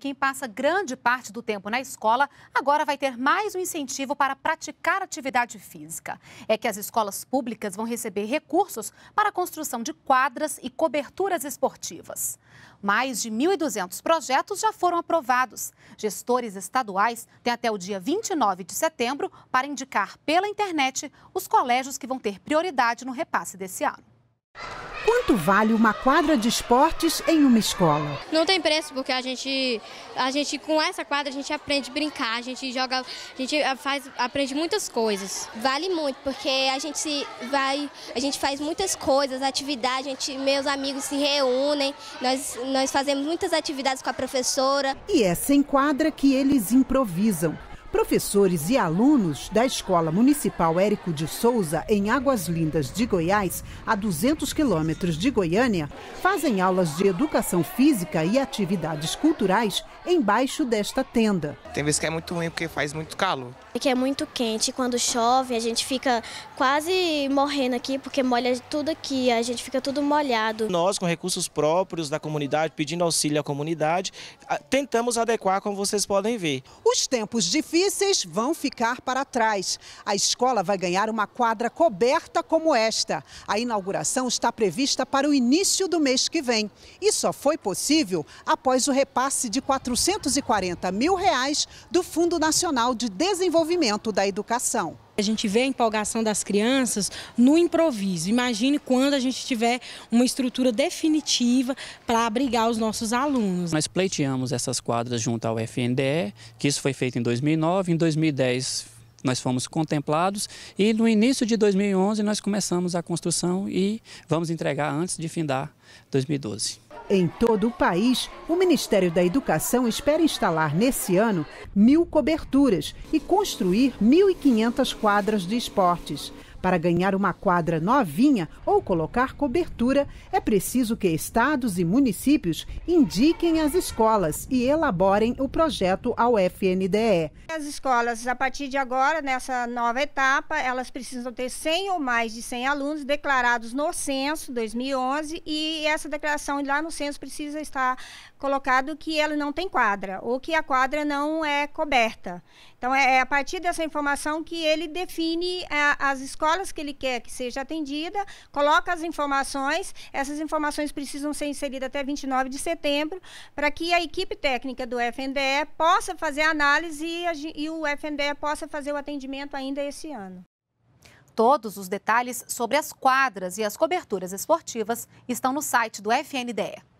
Quem passa grande parte do tempo na escola agora vai ter mais um incentivo para praticar atividade física. É que as escolas públicas vão receber recursos para a construção de quadras e coberturas esportivas. Mais de 1.200 projetos já foram aprovados. Gestores estaduais têm até o dia 29 de setembro para indicar pela internet os colégios que vão ter prioridade no repasse desse ano quanto vale uma quadra de esportes em uma escola. Não tem preço, porque a gente, a gente com essa quadra a gente aprende a brincar, a gente joga, a gente faz, aprende muitas coisas. Vale muito, porque a gente vai, a gente faz muitas coisas, atividades, a gente, meus amigos se reúnem, nós, nós fazemos muitas atividades com a professora. E é sem quadra que eles improvisam. Professores e alunos da Escola Municipal Érico de Souza, em Águas Lindas de Goiás, a 200 quilômetros de Goiânia, fazem aulas de educação física e atividades culturais embaixo desta tenda. Tem vezes que é muito ruim porque faz muito calor. É que é muito quente, quando chove a gente fica quase morrendo aqui porque molha tudo aqui, a gente fica tudo molhado. Nós, com recursos próprios da comunidade, pedindo auxílio à comunidade, tentamos adequar, como vocês podem ver. Os tempos difíceis difíceis vão ficar para trás. A escola vai ganhar uma quadra coberta como esta. A inauguração está prevista para o início do mês que vem e só foi possível após o repasse de 440 mil reais do Fundo Nacional de Desenvolvimento da Educação. A gente vê a empolgação das crianças no improviso. Imagine quando a gente tiver uma estrutura definitiva para abrigar os nossos alunos. Nós pleiteamos essas quadras junto ao FNDE, que isso foi feito em 2009, em 2010 nós fomos contemplados e no início de 2011 nós começamos a construção e vamos entregar antes de findar 2012. Em todo o país, o Ministério da Educação espera instalar nesse ano mil coberturas e construir 1.500 quadras de esportes. Para ganhar uma quadra novinha ou colocar cobertura, é preciso que estados e municípios indiquem as escolas e elaborem o projeto ao FNDE. As escolas, a partir de agora, nessa nova etapa, elas precisam ter 100 ou mais de 100 alunos declarados no censo 2011 e essa declaração lá no censo precisa estar colocado que ela não tem quadra ou que a quadra não é coberta. Então, é, é a partir dessa informação que ele define a, é, as escolas escolas que ele quer que seja atendida, coloca as informações, essas informações precisam ser inseridas até 29 de setembro, para que a equipe técnica do FNDE possa fazer a análise e, a, e o FNDE possa fazer o atendimento ainda esse ano. Todos os detalhes sobre as quadras e as coberturas esportivas estão no site do FNDE.